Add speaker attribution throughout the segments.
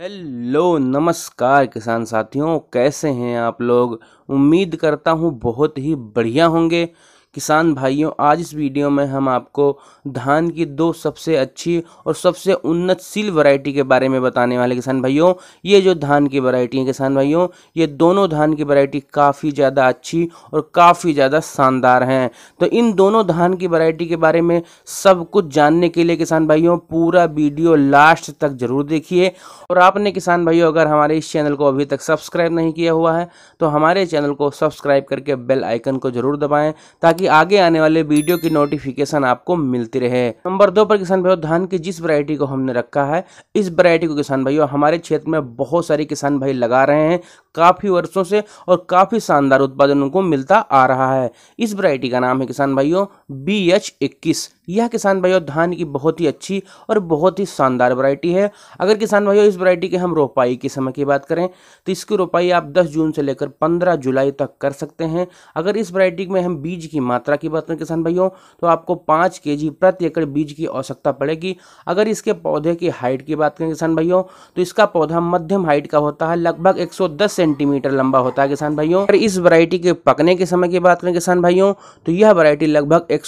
Speaker 1: hello नमस्कार किसान साथियों कैसे हैं आप लोग उम्मीद करता हूँ बहुत ही बढ़िया होंगे किसान भाइयों आज इस वीडियो में हम आपको धान की दो सबसे अच्छी और सबसे उन्नतशील वैरायटी के बारे में बताने वाले किसान भाइयों ये जो धान की वैरायटी है किसान भाइयों ये दोनों धान की वैरायटी काफ़ी ज़्यादा अच्छी और काफ़ी ज़्यादा शानदार हैं तो इन दोनों धान की वैरायटी के बारे में सब कुछ जानने के लिए किसान भाइयों पूरा वीडियो लास्ट तक ज़रूर देखिए और आपने किसान भाइयों अगर हमारे इस चैनल को अभी तक सब्सक्राइब नहीं किया हुआ है तो हमारे चैनल को सब्सक्राइब करके बेल आइकन को ज़रूर दबाएँ ताकि ताकि आगे आने वाले वीडियो की नोटिफिकेशन आपको मिलती रहे नंबर दो पर किसान भाइयों धान की जिस वरायटी को हमने रखा है इस वरायटी को किसान भाइयों हमारे क्षेत्र में बहुत सारे किसान भाई लगा रहे हैं काफ़ी वर्षों से और काफ़ी शानदार उत्पादन उनको मिलता आ रहा है इस वरायटी का नाम है किसान भाइयों बी एच इक्कीस यह किसान भाइयों धान की बहुत ही अच्छी और बहुत ही शानदार वरायटी है अगर किसान भाइयों इस वरायटी के हम रोपाई के समय की बात करें तो इसकी रोपाई आप 10 जून से लेकर 15 जुलाई तक कर सकते हैं अगर इस वरायटी में हम बीज की मात्रा की बात करें किसान भाइयों तो आपको पाँच के प्रति एकड़ बीज की आवश्यकता पड़ेगी अगर इसके पौधे की हाइट की बात करें किसान भाइयों तो इसका पौधा मध्यम हाइट का होता है लगभग एक से सेंटीमीटर लंबा होता है किसान भाइयों और इस वरायटी के पकने के समय की बात करें किसान भाइयों तो यह वरायटी लगभग एक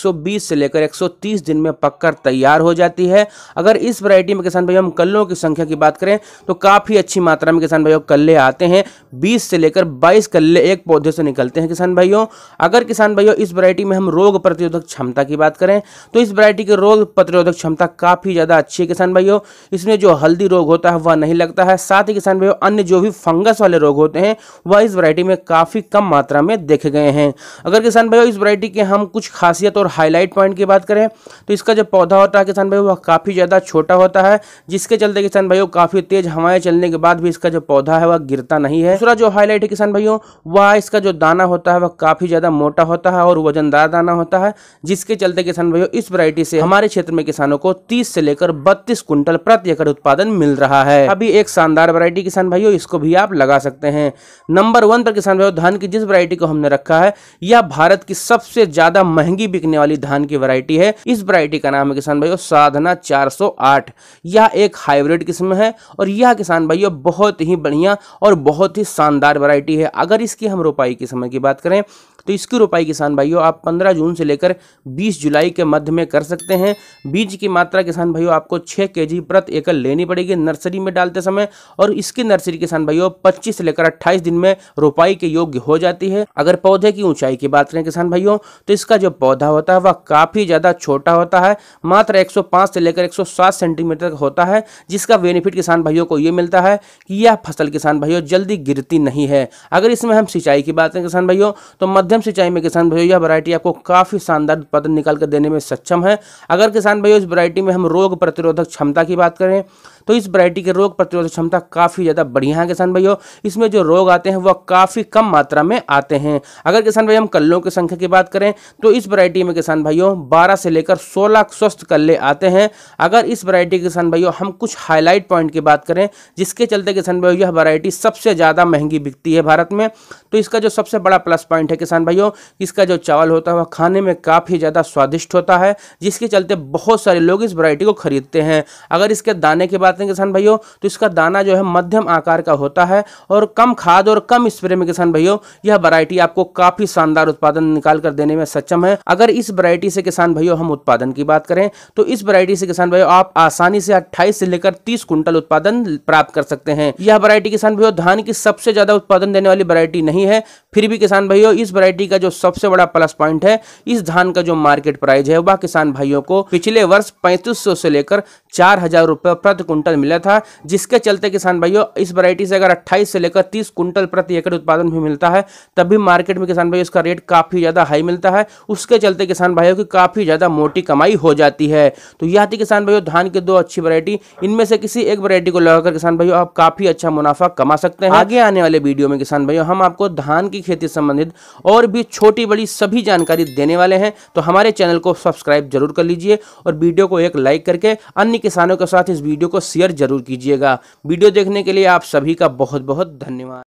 Speaker 1: से लेकर एक दिन में पककर तैयार हो जाती है अगर इस वरायटी में किसान भाइयों हम कल्लों की संख्या की बात करें तो काफ़ी अच्छी मात्रा में किसान भाइयों कल्ले आते हैं बीस से लेकर बाईस कल्ले एक पौधे से निकलते हैं किसान भाइयों अगर किसान भाइयों इस वरायटी में हम रोग प्रतिरोधक क्षमता की बात करें तो इस वरायटी की रोग प्रतिरोधक क्षमता काफ़ी ज़्यादा अच्छी है किसान भाइयों इसमें जो हल्दी रोग होता है वह नहीं लगता है साथ ही किसान भाइयों अन्य जो भी फंगस वाले रोग होते हैं वह इस वैरायटी में काफ़ी कम मात्रा में देखे गए हैं अगर किसान भाई इस वैरायटी के हम कुछ खासियत और हाईलाइट पॉइंट की बात करें तो इसका जो पौधा होता है किसान भाई वह काफ़ी ज़्यादा छोटा होता है जिसके चलते किसान भाइयों काफ़ी तेज हवाएं चलने के बाद भी इसका जो पौधा है वह गिरता नहीं है दूसरा जो हाईलाइट है किसान भाइयों वह इसका जो दाना होता है वह काफ़ी ज़्यादा मोटा होता है और वजनदार दाना होता है जिसके चलते किसान भाइयों इस वैरायटी से हमारे क्षेत्र में किसानों को तीस से लेकर बत्तीस कुंटल प्रति एकड़ उत्पादन मिल रहा है अभी एक शानदार वैरायटी किसान भाइयों इसको भी आप लगा सकते हैं हैं नंबर वन पर किसान भाई धान की जिस वरायटी को हमने रखा है यह भारत की सबसे ज्यादा महंगी बिकने वाली धान की वरायटी है इस वरायटी का नाम है किसान भाइयों साधना चार यह एक हाइब्रिड किस्म है और यह किसान भाइयों बहुत ही बढ़िया और बहुत ही शानदार वैरायटी है अगर इसकी हम रोपाई के समय की बात करें तो इसकी रोपाई किसान भाइयों आप 15 जून से लेकर 20 जुलाई के मध्य में कर सकते हैं बीज की मात्रा किसान भाइयों आपको 6 केजी प्रति एकड़ लेनी पड़ेगी नर्सरी में डालते समय और इसकी नर्सरी किसान भाइयों 25 से लेकर लगातार अट्ठाईस दिन में रोपाई के योग्य हो जाती है अगर पौधे की ऊंचाई की बात करें किसान भाइयों तो इसका जो पौधा होता है वह काफी ज्यादा छोटा होता है मात्र 105 से लेकर 107 सेंटीमीटर का होता है जिसका बेनिफिट किसान भाइयों को यह मिलता है कि यह फसल किसान भाइयों जल्दी गिरती नहीं है अगर इसमें हम सिंचाई की बात करें किसान भाइयों तो मध्यम सिंचाई में किसान भाइयों यह वरायटी आपको काफी शानदार उत्पादन निकाल कर देने में सक्षम है अगर किसान भाइयों इस वरायटी में हम रोग प्रतिरोधक क्षमता की बात करें तो इस वरायटी के रोग प्रतिरोधक क्षमता काफ़ी ज़्यादा बढ़िया है किसान भाइयों इसमें जो रोग आते हैं वह काफ़ी कम मात्रा में आते हैं अगर किसान भाई हम कल्लों की संख्या की बात करें तो इस वरायटी में किसान भाइयों बारह से लेकर सोलह स्वस्थ कल्ले आते हैं अगर इस वरायटी के किसान भाइयों हम कुछ हाईलाइट पॉइंट की बात करें जिसके चलते किसान भाइयों यह वरायटी सबसे ज़्यादा महंगी बिकती है भारत में तो इसका जो सबसे बड़ा प्लस पॉइंट है किसान भाइयों इसका जो चावल होता है वह खाने में काफ़ी ज़्यादा स्वादिष्ट होता है जिसके चलते बहुत सारे लोग इस वरायटी को खरीदते हैं अगर इसके दाने की बात जाते हैं किसान भाइयों तो इसका दाना जो है मध्यम आकार का होता है और कम खाद और कम स्प्रे में किसान भाइयों यह वरायटी आपको काफी शानदार उत्पादन निकाल कर देने में सक्षम है अगर इस वरायटी से किसान भाइयों हम उत्पादन की बात करें तो इस वरायटी से किसान भाइयों आप आसानी से अट्ठाईस से लेकर तीस क्विंटल उत्पादन प्राप्त कर सकते हैं यह वरायटी किसान भाइयों धान की सबसे ज्यादा उत्पादन देने वाली वरायटी नहीं है फिर भी किसान भाइयों इस वरायटी का जो सबसे बड़ा प्लस पॉइंट है इस धान का जो मार्केट प्राइस है वह किसान भाइयों को पिछले वर्ष पैंतीस से लेकर चार हजार रुपए प्रति क्विंटल कुंटल मिला था जिसके चलते किसान भाइयों इस वैरायटी से अगर अट्ठाईस से लेकर तीस कुंटल प्रति एकड़ उत्पादन भी मिलता है तब भी मार्केट में किसान भाई इसका रेट काफ़ी ज़्यादा हाई मिलता है उसके चलते किसान भाइयों की काफ़ी ज़्यादा मोटी कमाई हो जाती है तो यह थी किसान भाइयों धान की दो अच्छी वरायटी इनमें से किसी एक वरायटी को लगाकर किसान भाइयों आप काफ़ी अच्छा मुनाफा कमा सकते हैं आगे आने वाले वीडियो में किसान भाइयों हम आपको धान की खेती संबंधित और भी छोटी बड़ी सभी जानकारी देने वाले हैं तो हमारे चैनल को सब्सक्राइब जरूर कर लीजिए और वीडियो को एक लाइक करके अन्य किसानों के साथ इस वीडियो को शेयर जरूर कीजिएगा वीडियो देखने के लिए आप सभी का बहुत बहुत धन्यवाद